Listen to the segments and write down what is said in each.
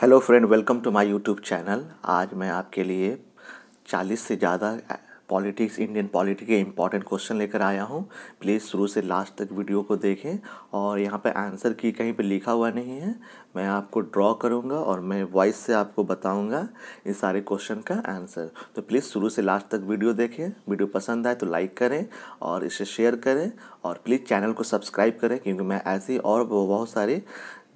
Hello friend welcome to my YouTube channel आज मैं आपके लिए 40 से ज़्यादा पॉलिटिक्स इंडियन पॉलिटिक्स के इम्पॉर्टेंट क्वेश्चन लेकर आया हूँ प्लीज़ शुरू से लास्ट तक वीडियो को देखें और यहाँ पे आंसर की कहीं पे लिखा हुआ नहीं है मैं आपको ड्रॉ करूँगा और मैं वॉइस से आपको बताऊँगा इन सारे क्वेश्चन का आंसर तो प्लीज़ शुरू से लास्ट तक वीडियो देखें वीडियो पसंद आए तो लाइक करें और इसे शेयर करें और प्लीज़ चैनल को सब्सक्राइब करें क्योंकि मैं ऐसे और बहुत सारे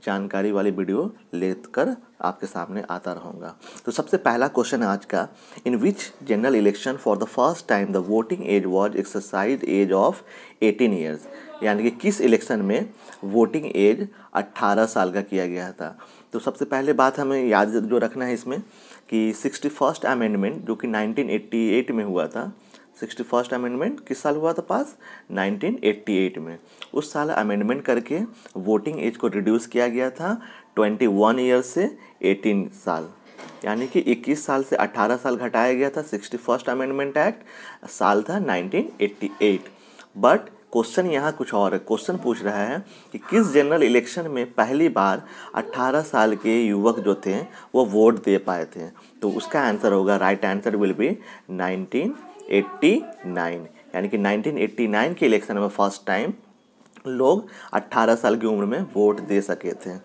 जानकारी वाली वीडियो लेकर आपके सामने आता रहूँगा तो सबसे पहला क्वेश्चन आज का in which general election for the first time the voting age was exercise age of 18 years यानी कि किस इलेक्शन में वोटिंग एज 18 साल का किया गया था तो सबसे पहले बात हमें याद जो रखना है इसमें कि सिक्सटी फर्स्ट अमेंडमेंट जो कि 1988 में हुआ था सिक्सटी फर्स्ट अमेंडमेंट किस साल हुआ था पास 1988 में उस साल अमेंडमेंट करके वोटिंग एज को रिड्यूस किया गया था 21 ईयर से 18 साल यानी कि 21 साल से 18 साल घटाया गया था सिक्सटी फर्स्ट अमेंडमेंट एक्ट साल था 1988 बट क्वेश्चन यहाँ कुछ और है क्वेश्चन पूछ रहा है कि किस जनरल इलेक्शन में पहली बार 18 साल के युवक जो थे वो वोट दे पाए थे तो उसका आंसर होगा राइट आंसर विल बी 1989 यानी कि 1989 के इलेक्शन में फर्स्ट टाइम लोग 18 साल की उम्र में वोट दे सके थे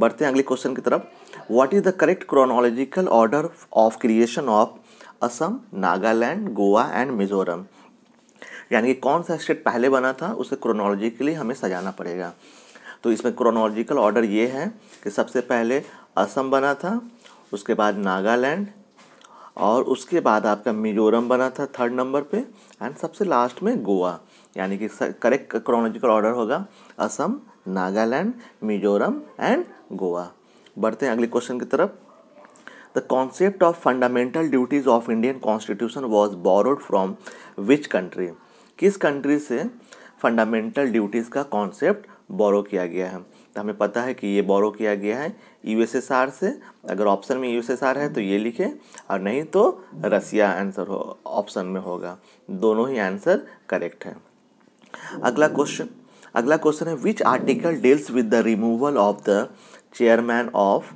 बढ़ते हैं अगले क्वेश्चन की तरफ what is the correct chronological order of creation of Assam Nagaland Goa and Mizoram यानी कि कौन सा स्टेट पहले बना था उसे क्रोनोलॉजिकली हमें सजाना पड़ेगा तो इसमें क्रोनोलॉजिकल ऑर्डर ये है कि सबसे पहले असम बना था उसके बाद नागालैंड और उसके बाद आपका मिजोरम बना था थर्ड नंबर पे एंड सबसे लास्ट में गोवा यानी कि करेक्ट क्रोनोलॉजिकल ऑर्डर होगा असम नागालैंड मिजोरम एंड गोवा बढ़ते हैं अगले क्वेश्चन की तरफ the concept of fundamental duties of Indian constitution was borrowed from which country किस कंट्री से फंडामेंटल ड्यूटीज़ का कॉन्सेप्ट बोरो किया गया है तो हमें पता है कि ये बोरो किया गया है यूएसएसआर से अगर ऑप्शन में यू है तो ये लिखें और नहीं तो रसिया आंसर हो ऑप्शन में होगा दोनों ही आंसर करेक्ट है अगला क्वेश्चन अगला क्वेश्चन है which article deals with the removal of the chairman of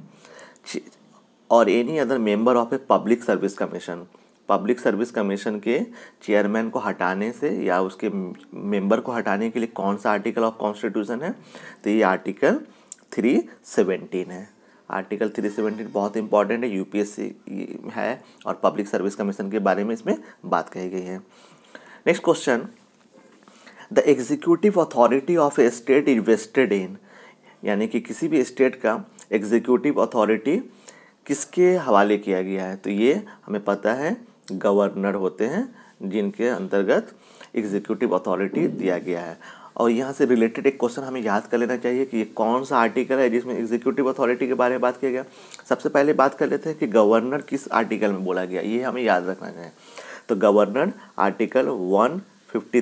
और any other member of a public service commission public service commission के चेयरमैन को हटाने से या उसके मेंबर को हटाने के लिए कौन सा आर्टिकल ऑफ कॉन्स्टिट्यूशन है तो ये आर्टिकल थ्री सेवेंटीन है आर्टिकल थ्री सेवेंटीन बहुत इंपॉर्टेंट है यूपीएससी है और पब्लिक सर्विस कमीशन के बारे में इसमें बात कही गई है next question the executive authority of a state invested in यानी कि किसी भी स्टेट का एग्जीक्यूटिव अथॉरिटी किसके हवाले किया गया है तो ये हमें पता है गवर्नर होते हैं जिनके अंतर्गत एग्जीक्यूटिव अथॉरिटी दिया गया है और यहाँ से रिलेटेड एक क्वेश्चन हमें याद कर लेना चाहिए कि ये कौन सा आर्टिकल है जिसमें एग्जीक्यूटिव अथॉरिटी के बारे में बात किया गया सबसे पहले बात कर लेते हैं कि गवर्नर किस आर्टिकल में बोला गया ये हमें याद रखना चाहिए तो गवर्नर आर्टिकल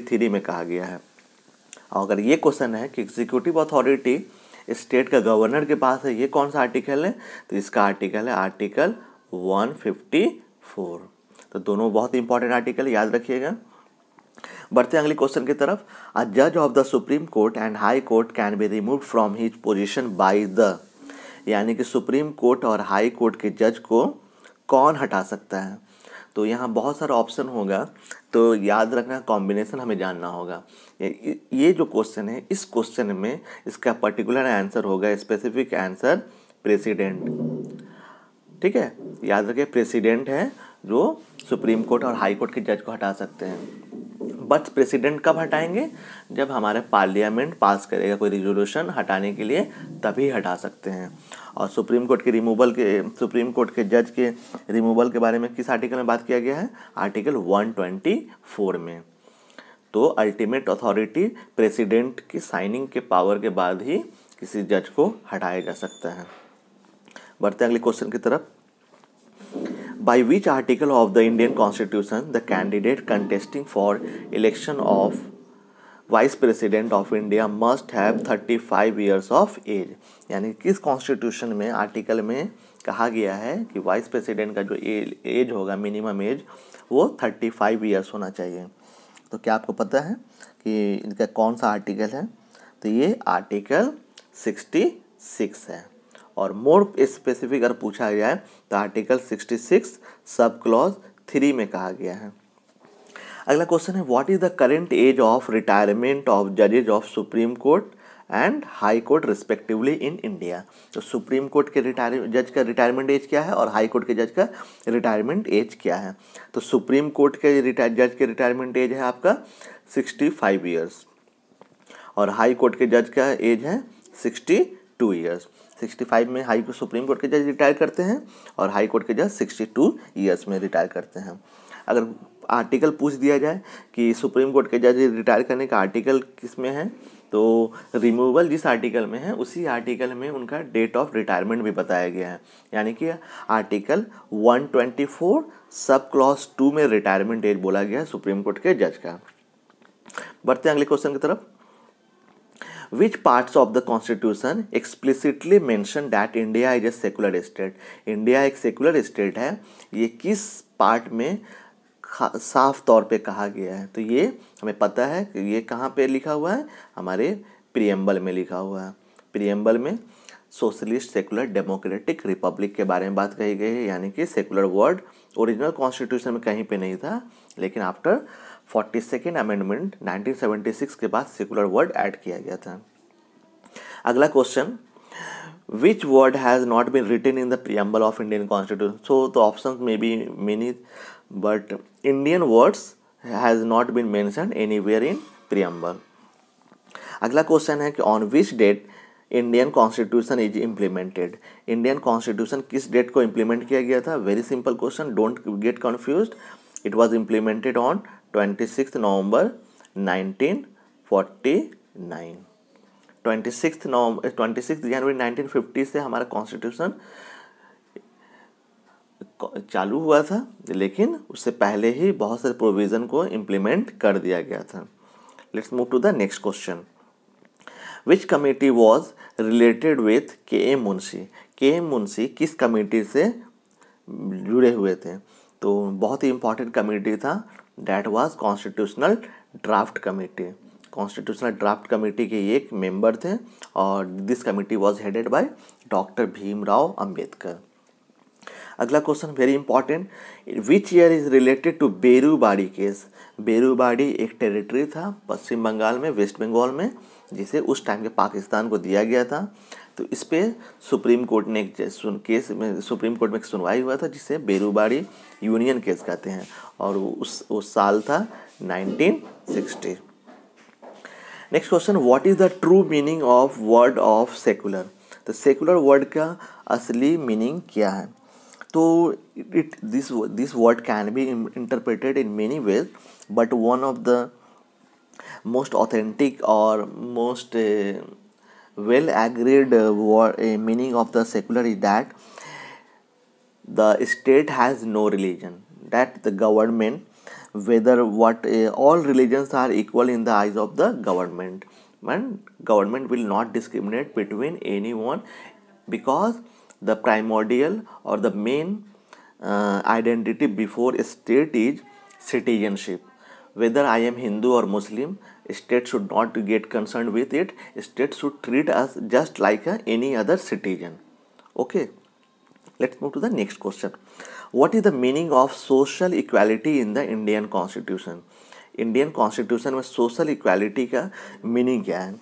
थ्री में कहा गया है और अगर ये क्वेश्चन है कि एग्जीक्यूटिव अथॉरिटी स्टेट का गवर्नर के पास है ये कौन सा आर्टिकल है तो इसका आर्टिकल है आर्टिकल वन फिफ्टी फोर तो दोनों बहुत इंपॉर्टेंट आर्टिकल याद रखिएगा बढ़ते अगले क्वेश्चन की तरफ अ जज of the supreme court and high court can be remove from his position by the यानी कि सुप्रीम कोर्ट और हाई कोर्ट के जज को कौन हटा सकता है तो यहाँ बहुत सारा ऑप्शन होगा तो याद रखना कॉम्बिनेशन हमें जानना होगा ये जो क्वेश्चन है इस क्वेश्चन में इसका पर्टिकुलर आंसर होगा स्पेसिफिक आंसर प्रेसिडेंट ठीक है याद रखिए प्रेसिडेंट है जो सुप्रीम कोर्ट और हाई कोर्ट के जज को हटा सकते हैं बट प्रेसिडेंट कब हटाएंगे जब हमारे पार्लियामेंट पास करेगा कोई रिजोल्यूशन हटाने के लिए तभी हटा सकते हैं और सुप्रीम कोर्ट के रिमूवल के सुप्रीम कोर्ट के जज के रिमूवल के बारे में किस आर्टिकल में बात किया गया है आर्टिकल 124 में तो अल्टीमेट अथॉरिटी प्रेसिडेंट की साइनिंग के पावर के बाद ही किसी जज को हटाया जा सकता है बढ़ते अगले क्वेश्चन की तरफ by which article of the Indian Constitution the candidate contesting for election of vice president of India must have 35 years of age यानी किस कॉन्स्टिट्यूशन में आर्टिकल में कहा गया है कि वाइस प्रेसिडेंट का जो एज होगा मिनिमम एज वो 35 इयर्स होना चाहिए तो क्या आपको पता है कि इनका कौन सा आर्टिकल है तो ये आर्टिकल 66 है और मोर स्पेसिफिक अगर पूछा गया है तो आर्टिकल 66 सब क्लॉज थ्री में कहा गया है अगला क्वेश्चन है what is the current age of retirement of जजेज of supreme court and high court respectively in India तो सुप्रीम कोर्ट के रिटायर जज का रिटायरमेंट एज क्या है और हाई कोर्ट के जज का रिटायरमेंट एज क्या है तो सुप्रीम कोर्ट के जज के रिटायरमेंट एज है आपका सिक्सटी फाइव ईयर्स और हाई कोर्ट के जज का एज है सिक्सटी टू ईयर्स 65 में हाई कोर्ट सुप्रीम कोर्ट के जज रिटायर करते हैं और हाई कोर्ट के जज 62 ईयर्स में रिटायर करते हैं अगर आर्टिकल पूछ दिया जाए कि सुप्रीम कोर्ट के जज रिटायर करने का आर्टिकल किस में है तो रिमूवल जिस आर्टिकल में है उसी आर्टिकल में उनका डेट ऑफ रिटायरमेंट भी बताया गया है यानी कि आर्टिकल 124 सब क्लॉज टू में रिटायरमेंट डेट बोला गया है सुप्रीम कोर्ट के जज का बढ़ते हैं अगले क्वेश्चन की तरफ which parts of the constitution explicitly mention that india is a secular state india एक secular state है ये किस part में साफ तौर पे कहा गया है तो ये हमें पता है कि ये कहाँ पे लिखा हुआ है हमारे प्रियम्बल में लिखा हुआ है प्रियम्बल में सोशलिस्ट सेकुलर डेमोक्रेटिक रिपब्लिक के बारे में बात कही गई है यानी कि सेकुलर वर्ड ओरिजिनल कॉन्स्टिट्यूशन में कहीं पे नहीं था लेकिन after forty second amendment nineteen के बाद सेकुलर वर्ड ऐड किया गया था अगला question which word has not been written in the preamble of Indian constitution so तो option may be many but Indian words has not been mention anywhere in preamble अगला question है कि on which date Indian constitution is implemented Indian constitution किस डेट को implement किया गया था very simple question don't get confuse it was implemented on twenty six November nineteen forty nine twenty six November twenty six January nineteen fifty से हमारा constitution चालू हुआ था लेकिन उससे पहले ही बहुत सारे प्रोविज़न को इम्प्लीमेंट कर दिया गया था let's move to the next question which committee was related with K M Munshi K M Munshi किस कमेटी से जुड़े हुए थे तो बहुत ही इंपॉर्टेंट कमेटी था that was constitutional draft committee constitutional draft committee के एक मेंबर थे और this committee was headed by doctor Bhimrao Ambedkar अगला question very important which year is related to Berubari case Berubari एक टेरिटरी था पश्चिम बंगाल में वेस्ट बंगाल में जिसे उस टाइम के पाकिस्तान को दिया गया था तो इस पर सुप्रीम कोर्ट ने एक सुन केस में सुप्रीम कोर्ट में एक सुनवाई हुआ था जिसे बेरूबाड़ी यूनियन केस कहते हैं और उस उस साल था 1960 next question what is the true meaning of word of secular तो सेकुलर वर्ड का असली मीनिंग क्या है so this this word can be interpreted in many ways but one of the most authentic or most uh, well agreed uh, uh, meaning of the secular is that the state has no religion that the government whether what all religions are equal in the eyes of the government and government will not discriminate between anyone because the primordial or the main uh, identity before state is citizenship whether i am hindu or muslim state should not get concerned with it state should treat us just like uh, any other citizen okay let's move to the next question what is the meaning of social equality in the indian constitution Indian Constitution में social equality का meaning क्या है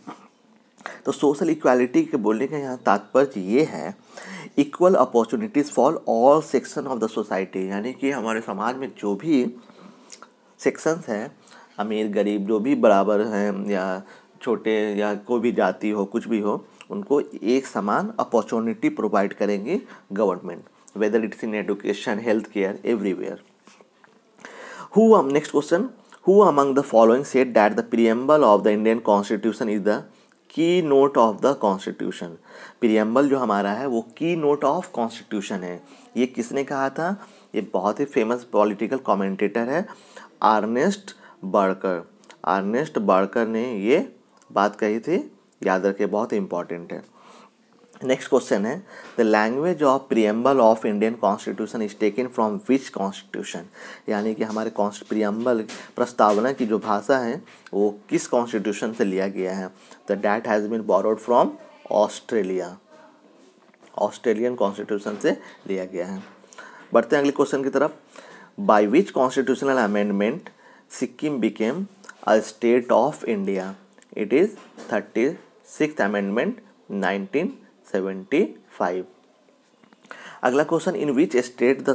तो social equality के बोलने का यहाँ तात्पर्य ये है equal opportunities for all section of the society यानी कि हमारे समाज में जो भी सेक्शंस हैं अमीर गरीब जो भी बराबर हैं या छोटे या कोई भी जाति हो कुछ भी हो उनको एक समान अपॉर्चुनिटी प्रोवाइड करेंगी government whether it's in education health care everywhere who next question who among the following set that the preamble of the Indian constitution is the keynote of the constitution preamble जो हमारा है वो की keynote of constitution है ये किसने कहा था ये बहुत ही फेमस पॉलिटिकल कमेंटेटर है आर्नेस्ट बाड़कर आर्नेस्ट बाड़कर ने ये बात कही थी याद रखे बहुत इंपॉर्टेंट है नेक्स्ट क्वेश्चन है the language of preamble of Indian constitution is taken from which constitution यानी कि हमारे प्रियम्बल प्रस्तावना की जो भाषा है वो किस कॉन्स्टिट्यूशन से लिया गया है the that has been borrowed from Australia Australian constitution से लिया गया है बढ़ते हैं अगले क्वेश्चन की तरफ by which constitutional amendment Sikkim became a state of India it is thirty six amendment nineteen seventy five अगला question in which state the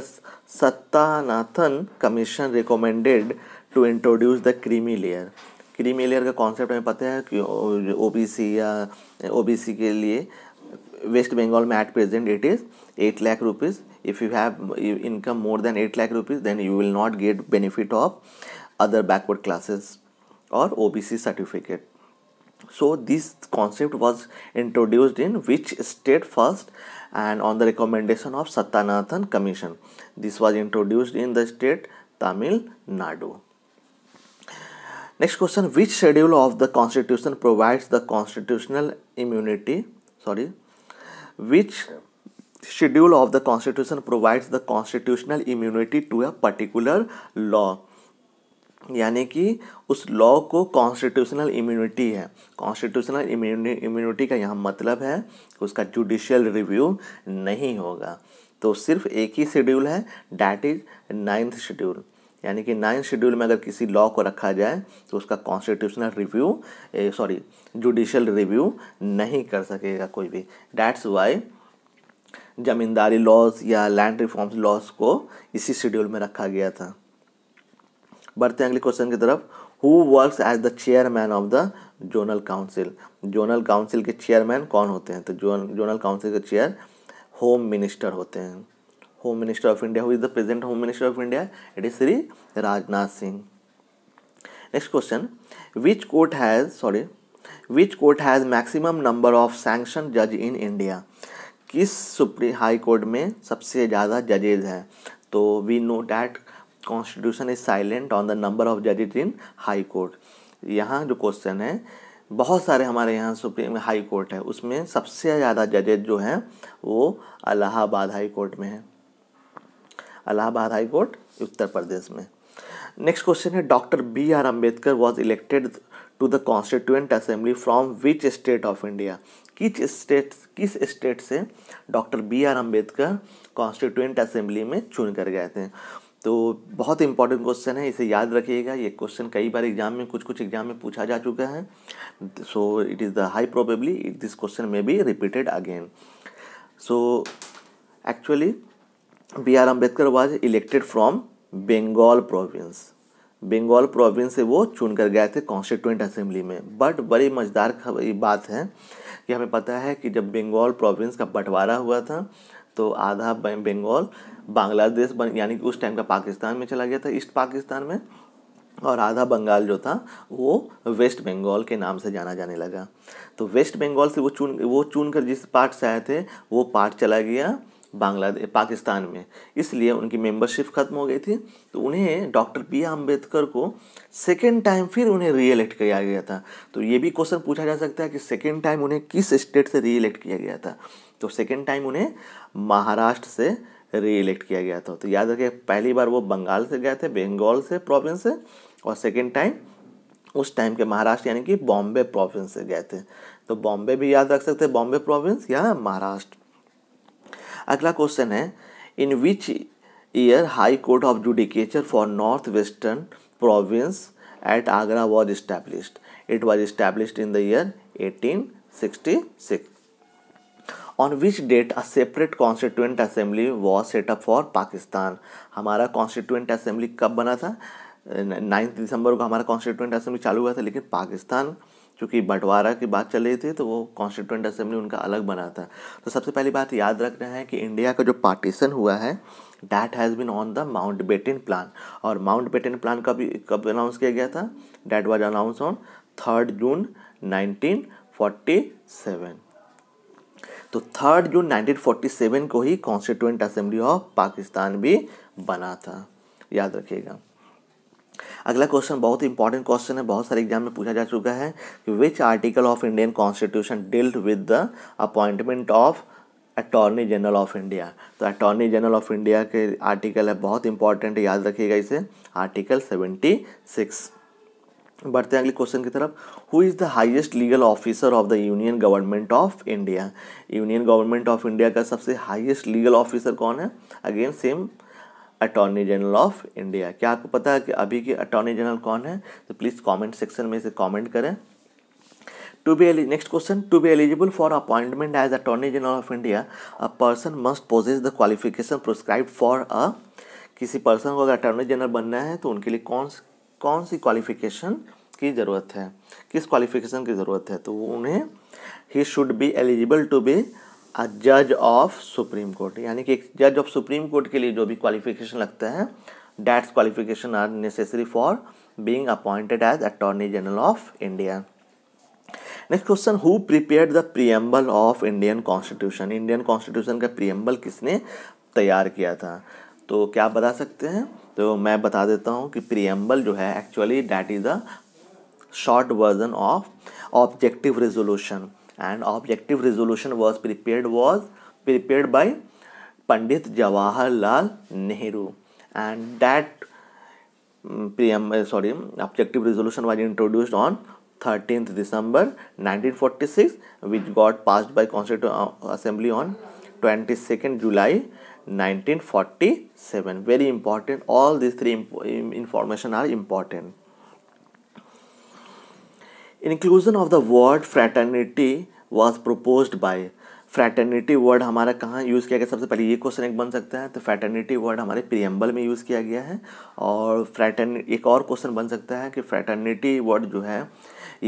Sattanathan commission recommended to introduce the creamy layer creamy layer का concept हमें पता है कि सी या ओ B सी के लिए वेस्ट बंगाल में at present it is eight lakh rupees if you have income more than eight than rupees lakh you will not get benefit of other backward other और O B C certificate so this concept was introduced in which state first and on the recommendation of satyanathan commission this was introduced in the state tamil nadu next question which schedule of the constitution provides the constitutional immunity sorry which schedule of the constitution provides the constitutional immunity to a particular law यानी कि उस law को constitutional immunity है constitutional immunity का यहाँ मतलब है कि उसका जुडिशियल रिव्यू नहीं होगा तो सिर्फ एक ही शेड्यूल है डैट इज़ नाइन्थ शेड्यूल यानी कि नाइन्थ शेड्यूल में अगर किसी लॉ को रखा जाए तो उसका constitutional review sorry judicial review नहीं कर सकेगा कोई भी डैट्स वाई ज़मींदारी लॉज या लैंड रिफॉर्म्स लॉज को इसी शेड्यूल में रखा गया था बढ़ते हैं अगले क्वेश्चन की तरफ who works as the chairman of the zonal council zonal council के चेयरमैन कौन होते हैं तो जोन जोनल काउंसिल के चेयर होम मिनिस्टर होते हैं home minister of India who is the present home minister of India it is Shri Rajnath Singh next question which court has sorry which court has maximum number of sanction जज in India किस supreme high court में सबसे ज़्यादा जजेज हैं तो we know that constitution is silent on the number of जजेज in high court यहाँ जो क्वेश्चन है बहुत सारे हमारे यहाँ सुप्रीम हाई कोर्ट है उसमें सबसे ज़्यादा जजेज जो हैं वो अलाहाबाद हाई कोर्ट में हैं अलाहाबाद हाई कोर्ट उत्तर प्रदेश में नेक्स्ट क्वेश्चन है doctor B R Ambedkar was elected to the constituent assembly from which state of India किस स्टेट किस स्टेट से doctor B R Ambedkar constituent assembly में चुन कर गए थे तो बहुत इंपॉर्टेंट क्वेश्चन है इसे याद रखिएगा ये क्वेश्चन कई बार एग्जाम में कुछ कुछ एग्जाम में पूछा जा चुका है so it is the high probably this question may be repeated again so actually B R Ambedkar was elected from Bengal province Bengal province से वो चुन कर गए थे कॉन्स्टिट्यूंट असेंबली में बट बड़ी मज़ेदार बात है कि हमें पता है कि जब बंगाल प्रोविंस का बंटवारा हुआ था तो आधा बंगाल बांग्लादेश यानी कि उस टाइम का पाकिस्तान में चला गया था ईस्ट पाकिस्तान में और आधा बंगाल जो था वो वेस्ट बंगाल के नाम से जाना जाने लगा तो वेस्ट बंगाल से वो चुन वो चुन कर जिस पार्ट से आए थे वो पार्ट चला गया बांग्लादेश पाकिस्तान में इसलिए उनकी मेंबरशिप खत्म हो गई थी तो उन्हें डॉक्टर बी आर अम्बेडकर को सेकेंड टाइम फिर उन्हें रीएलेक्ट किया गया था तो ये भी क्वेश्चन पूछा जा सकता है कि सेकेंड टाइम उन्हें किस स्टेट से रीएलेक्ट किया गया था तो सेकेंड टाइम उन्हें महाराष्ट्र से रीएलेक्ट किया गया था तो याद रखिए पहली बार वो बंगाल से गए थे बंगाल से प्रॉब्लम से और सेकेंड टाइम उस टाइम के महाराष्ट्र यानी कि बॉम्बे प्रोविंस से गए थे तो बॉम्बे भी याद रख सकते हैं बॉम्बे प्रोविंस या महाराष्ट्र अगला क्वेश्चन है in which year high court of judicature for north western province at Agra was established it was established in the year eighteen sixty six on which date a separate constituent assembly was setup for Pakistan हमारा constituent assembly कब बना था ninth दिसंबर को हमारा constituent assembly चालू हुआ था लेकिन पाकिस्तान क्योंकि बंटवारा की बात चल रही थी तो वो कॉन्स्टिट्यूंट असेंबली उनका अलग बना था तो सबसे पहली बात याद रखना है कि इंडिया का जो पार्टीशन हुआ है that has been on the Mountbatten plan और माउंट बेटिन प्लान कब कब अनाउंस किया गया था that was announce on third June nineteen forty seven तो थर्ड जून 1947 को ही कॉन्स्टिट्यूंट असेंबली ऑफ पाकिस्तान भी बना था याद रखिएगा अगला क्वेश्चन बहुत ही इंपॉर्टेंट क्वेश्चन है बहुत सारे एग्जाम में पूछा जा चुका है कि which article of Indian constitution dealt with the appointment of attorney general of India तो अटॉर्नी जनरल ऑफ इंडिया के आर्टिकल है बहुत इंपॉर्टेंट याद रखिएगा इसे आर्टिकल सेवेंटी सिक्स बढ़ते हैं अगले क्वेश्चन की तरफ who is the highest legal officer of the union government of India union government of India का सबसे हाईएस्ट लीगल ऑफिसर कौन है again same attorney general of India क्या आपको पता है कि अभी के अटॉर्नी जनरल कौन है तो प्लीज़ कमेंट सेक्शन में इसे कमेंट करें to be next question to be eligible for appointment as attorney general of India a person must possess the qualification proscribe for a किसी पर्सन को अगर अटॉर्नी जनरल बनना है तो उनके लिए कौन कौन सी क्वालिफिकेशन की ज़रूरत है किस क्वालिफिकेशन की ज़रूरत है तो उन्हें ही should be eligible to be a जज ऑफ सुप्रीम कोर्ट यानी कि एक जज ऑफ सुप्रीम कोर्ट के लिए जो भी क्वालिफिकेशन लगता है that's qualification are necessary for being appointed as attorney general of India next question who prepare the preamble of Indian constitution Indian constitution का प्रियम्बल किसने तैयार किया था तो क्या आप बता सकते हैं तो मैं बता देता हूँ कि प्रियम्बल जो है actually that is a short version of objective resolution and objective resolution was prepared was prepared by Pandit Jawaharlal Nehru and that mm, preamble uh, sorry objective resolution was introduced on 13th December 1946 which got passed by Constituent uh, Assembly on 22nd July 1947 very important all these three information are important inclusion of the word fraternity was propose by fraternity word हमारा कहाँ use किया गया सबसे पहले ये question एक बन सकता है तो फ्रैटर्निटी वर्ड हमारे प्रियम्बल में यूज़ किया गया है और फ्रैटर एक और क्वेश्चन बन सकता है कि फ्रैटर्निटी वर्ड जो है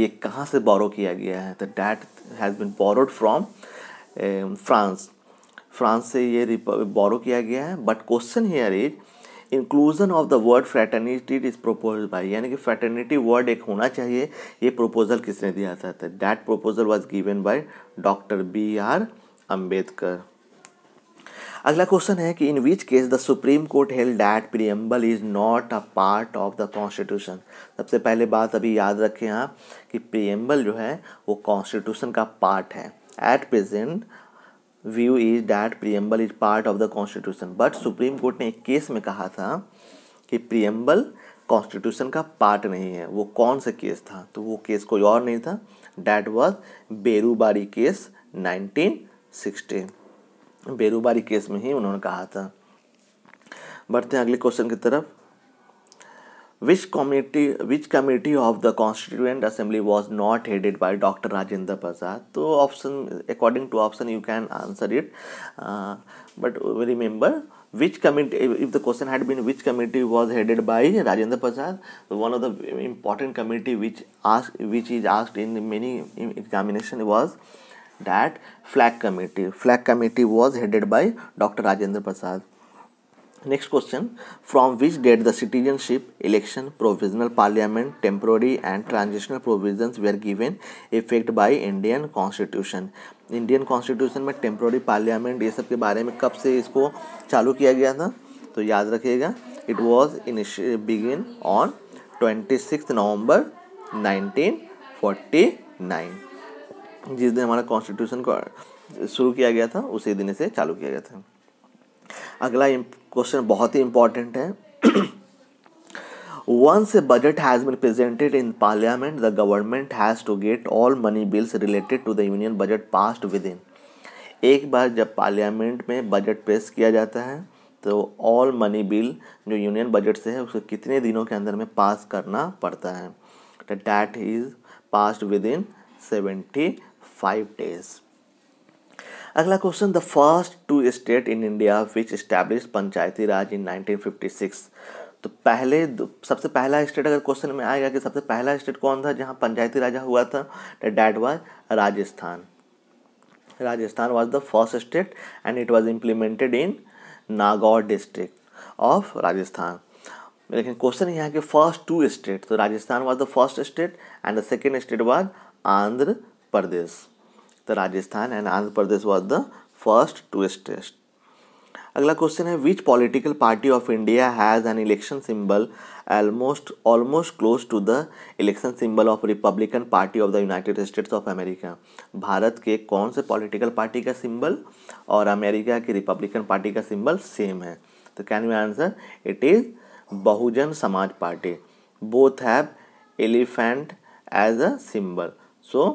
ये कहाँ से बोरो किया गया है तो that has been borrowed from France France से ये बोरो किया गया है but question here is inclusion of the word fraternity is propose by यानी कि फ्रेटर्निटी वर्ड एक होना चाहिए ये प्रपोजल किसने दिया था that proposal was given by doctor B R Ambedkar अगला क्वेश्चन है कि in which case the supreme court held that preamble is not a part of the constitution सबसे पहले बात अभी याद रखें आप कि प्रियम्बल जो है वो कॉन्स्टिट्यूशन का पार्ट है at present view is that preamble is part of the constitution but supreme court ने एक केस में कहा था कि प्रियम्बल कॉन्स्टिट्यूशन का पार्ट नहीं है वो कौन सा केस था तो वो केस कोई और नहीं था that was Berubari case 1960 Berubari case में ही उन्होंने कहा था बढ़ते हैं अगले क्वेश्चन की तरफ which committee which committee of the constituent assembly was not headed by dr rajendra prasad so option according to option you can answer it uh, but remember which committee if the question had been which committee was headed by rajendra prasad one of the important committee which asked which is asked in many examination was that flag committee flag committee was headed by dr rajendra prasad next question from which date the citizenship election provisional parliament temporary and transitional provisions were given effect by Indian constitution Indian constitution में temporary parliament ये सब के बारे में कब से इसको चालू किया गया था तो याद रखिएगा इट वॉज इनिश begin on twenty six November nineteen forty nine जिस दिन हमारा कॉन्स्टिट्यूशन को शुरू किया गया था उसी दिन से चालू किया गया था अगला क्वेश्चन बहुत ही इंपॉर्टेंट है once a budget has been presented in parliament the government has to get all money bills related to the union budget pass within एक बार जब पार्लियामेंट में बजट पेश किया जाता है तो ऑल मनी बिल जो यूनियन बजट से है उसको कितने दिनों के अंदर में पास करना पड़ता है that is pass within seventy five days अगला question the first two state in India which establish Panchayati Raj in 1956 तो पहले सबसे पहला स्टेट अगर क्वेश्चन में आएगा कि सबसे पहला स्टेट कौन था जहाँ पंचायती राजा हुआ था that was Rajasthan Rajasthan was the first state and it was implemented in Nagaur district of Rajasthan लेकिन क्वेश्चन यहाँ के फर्स्ट टू स्टेट तो Rajasthan was the first state and the second state was Andhra Pradesh तो Rajasthan and Andhra Pradesh was the first two state अगला question है which political party of India has an election symbol almost almost close to the election symbol of Republican party of the United States of America Bharat के कौन से political party का symbol और America की Republican party का symbol same है तो can you answer it is Bahujan Samaj party both have elephant as a symbol so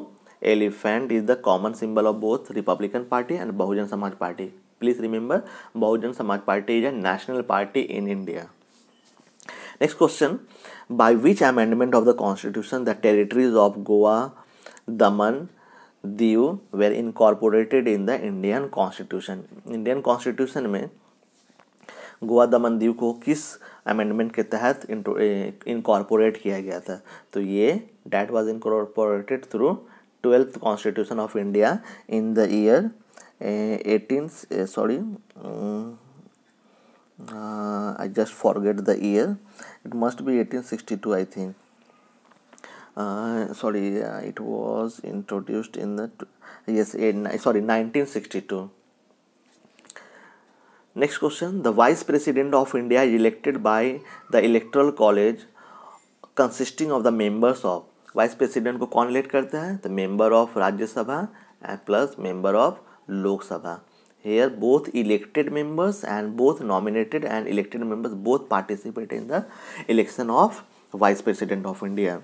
elephant is the common symbol of both Republican party and Bahujan Samaj party please remember Bahujan Samaj party is a national party in India next question by which amendment of the constitution the territories of Goa Daman Diu were incorporated in the Indian constitution Indian constitution में गोवा दमन दीव को किस amendment के तहत intro incorporate किया गया था तो ये that was incorporated through 12th constitution of india in the year uh, 18 uh, sorry um, uh, i just forget the year it must be 1862 i think uh, sorry uh, it was introduced in the yes in sorry 1962 next question the vice president of india is elected by the electoral college consisting of the members of vice president को कौन elect करता है तो member of Rajya Sabha and plus member of Lok Sabha hair both elected members and both nominated and elected members both participate in the election of vice president of India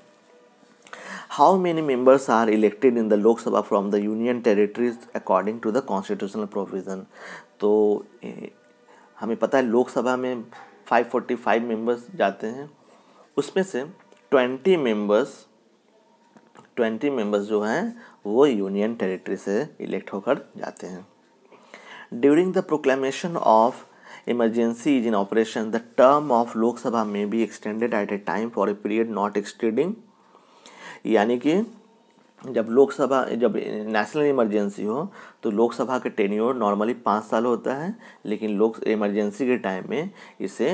how many members are elected in the Lok Sabha from the union territories according to the constitutional provision तो हमें पता है लोकसभा में 545 members जाते हैं उसमें से 20 members twenty members जो हैं वो यूनियन टेरिटरी से इलेक्ट होकर जाते हैं during the proclamation of emergency is in operation the term of Lok Sabha में be extended at A time for a period not extending यानी कि जब लोकसभा जब नेशनल इमरजेंसी हो तो लोकसभा का टेन्योर नॉर्मली पाँच साल होता है लेकिन लोक इमरजेंसी के टाइम में इसे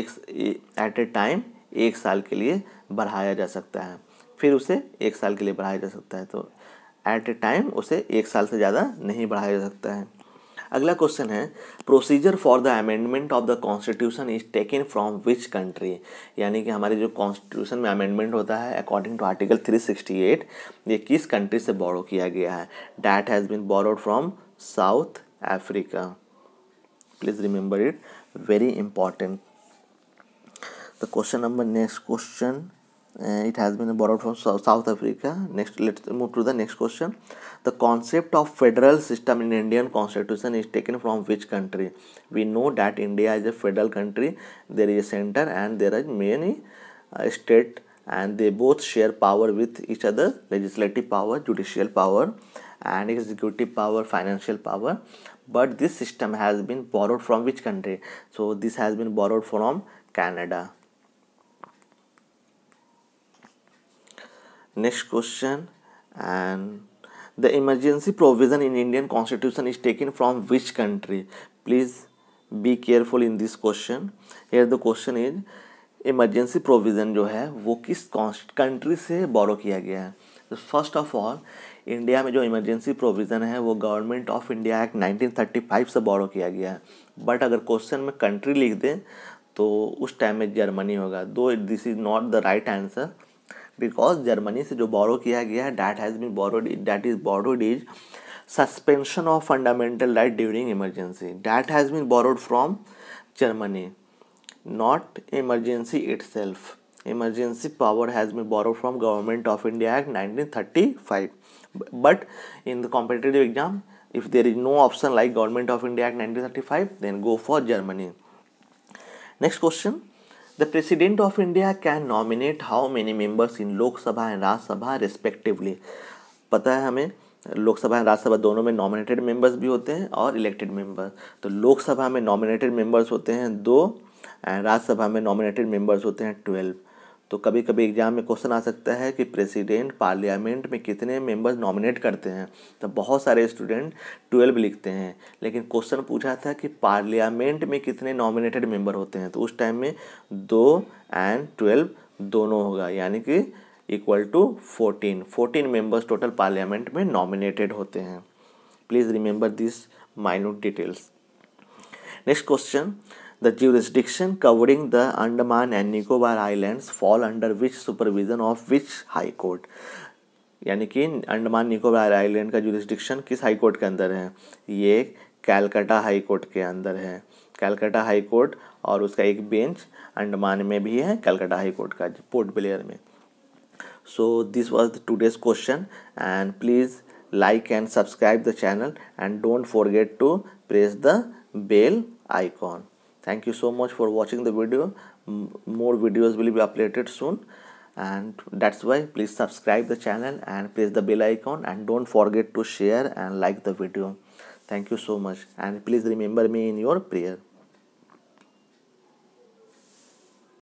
एक एट ए टाइम एक साल के लिए बढ़ाया जा सकता है फिर उसे एक साल के लिए बढ़ाया जा सकता है तो एट ए टाइम उसे एक साल से ज़्यादा नहीं बढ़ाया जा सकता है अगला क्वेश्चन है procedure for the amendment of the constitution is taken from which country यानी कि हमारे जो कॉन्स्टिट्यूशन में अमेंडमेंट होता है अकॉर्डिंग टू आर्टिकल 368 ये किस कंट्री से बॉरो किया गया है that has been borrowed from South Africa please remember it very important the question number next question Uh, it has been borrowed from South Africa. Next, let's move to the next question. The concept of federal system in Indian constitution is taken from which country? We know that India is a federal country. There is a center and there are many uh, state and they both share power with each other legislative power judicial power and executive power financial power but this system has been borrowed from which country so this has been borrowed from canada next question and the emergency provision in indian constitution is taken from which country please be careful in this question here the question is emergency provision jo hai wo kis country se borrow kiya gaya hai so first of all India में जो emergency provision है वो government of India act 1935 से बोरो किया गया है but अगर question में कंट्री लिख दें तो उस टाइम में जर्मनी होगा though this is not the right answer because Germany से जो बोरो किया गया है that has been borrowed that is borrowed is suspension of fundamental right during emergency that has been borrowed from Germany not emergency itself emergency power has been borrow from government of India act nineteen thirty five but in the competitive exam if there is no option like government of India act nineteen thirty five then go for Germany next question The President of India can nominate how many members in Lok Sabha and respectively Sabha respectively. पता है हमें Lok Sabha and Rajya Sabha दोनों में nominated members भी होते हैं और elected member तो लोकसभा में नॉमिनेटेड मेंबर्स होते हैं दो एंड राज्यसभा में नॉमिनेटेड मेंबर्स होते हैं ट्वेल्व तो कभी कभी एग्ज़ाम में क्वेश्चन आ सकता है कि प्रेसिडेंट पार्लियामेंट में कितने मेंबर्स नॉमिनेट करते हैं तो बहुत सारे स्टूडेंट ट्वेल्व लिखते हैं लेकिन क्वेश्चन पूछा था कि पार्लियामेंट में कितने नॉमिनेटेड मेंबर होते हैं तो उस टाइम में दो एंड ट्वेल्व दोनों होगा यानी कि equal to fourteen fourteen members total parliament में नॉमिनेटेड होते हैं please remember this minute details next question the jurisdiction covering the andaman and nicobar islands fall under which supervision of which high court यानी कि Andaman Nicobar island का jurisdiction किस high court के अंदर है ये कैलकाटा हाई कोर्ट के अंदर है कैलकाटा हाई कोर्ट और उसका एक बेंच अंडमान में भी है कैलकाटा हाई कोर्ट का पोर्ट ब्लेयर में so this was the today's question and please like and subscribe the channel and don't forget to press the bell icon thank you so much for watching the video more videos will be uploaded soon and that's why please subscribe the channel and press the bell icon and don't forget to share and like the video thank you so much and please remember me in your prayer